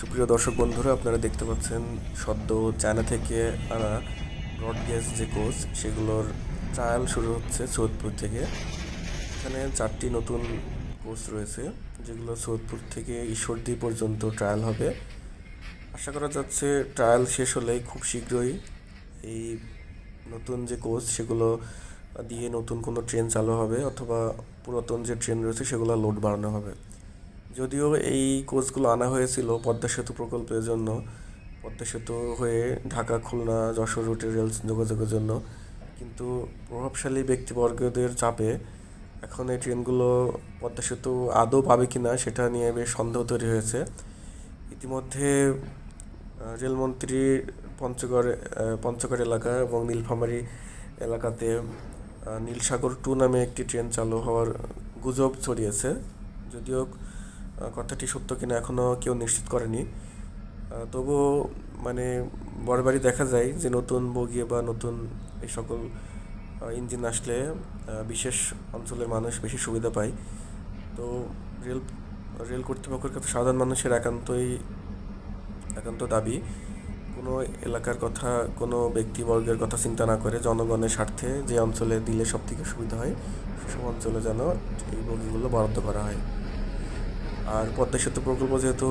সুপ্রিয় দর্শক বন্ধুরা আপনারা দেখতে পাচ্ছেন সদ্য চায়না থেকে আনা ব্রড গ্যাস যে কোচ সেগুলোর ট্রায়াল শুরু হচ্ছে সৈয়দপুর থেকে এখানে চারটি নতুন কোচ রয়েছে যেগুলো সৈয়দপুর থেকে ঈশ্বরদী পর্যন্ত ট্রায়াল হবে আশা করা যাচ্ছে ট্রায়াল শেষ হলে খুব শীঘ্রই এই নতুন যে কোচ সেগুলো দিয়ে নতুন কোনো ট্রেন চালু হবে অথবা পুরাতন যে ট্রেন রয়েছে সেগুলো লোড বাড়ানো হবে যদিও এই কোচগুলো আনা হয়েছিল পদ্মা সেতু প্রকল্পের জন্য পদ্মা সেতু হয়ে ঢাকা খুলনা যশোর রুটের রেল যোগাযোগের জন্য কিন্তু প্রভাবশালী ব্যক্তিবর্গদের চাপে এখন এই ট্রেনগুলো পদ্মা সেতু আদৌ পাবে কি না সেটা নিয়ে বেশ সন্দেহ তৈরি হয়েছে ইতিমধ্যে রেলমন্ত্রী পঞ্চগড় পঞ্চগড় এলাকা এবং নীলফামারী এলাকাতে নীলসাগর টু নামে একটি ট্রেন চালু হওয়ার গুজব ছড়িয়েছে যদিও কথাটি সত্য কিনা এখনও কেউ নিশ্চিত করেনি তবুও মানে বরাবরই দেখা যায় যে নতুন বগি বা নতুন এই সকল ইঞ্জিন আসলে বিশেষ অঞ্চলের মানুষ বেশি সুবিধা পায় তো রেল রেল কর্তৃপক্ষের কাছে সাধারণ মানুষের একান্তই একান্ত দাবি কোনো এলাকার কথা কোনো ব্যক্তিবর্গের কথা চিন্তা না করে জনগণের স্বার্থে যে অঞ্চলে দিলে সব থেকে সুবিধা হয় সেসব অঞ্চলে যেন এই বগিগুলো বরাদ্দ করা হয় আর পদ্মা সেতু প্রকল্প যেহেতু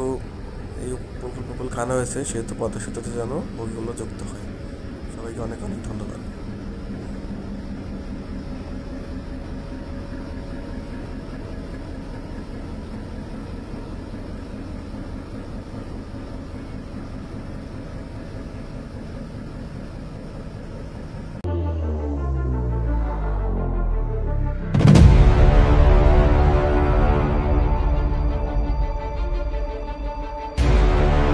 এই প্রকল্প খানা হয়েছে সেহেতু পদ্মা সেতুতে যেন বইগুলো যুক্ত হয় সবাইকে অনেক অনেক ধন্যবাদ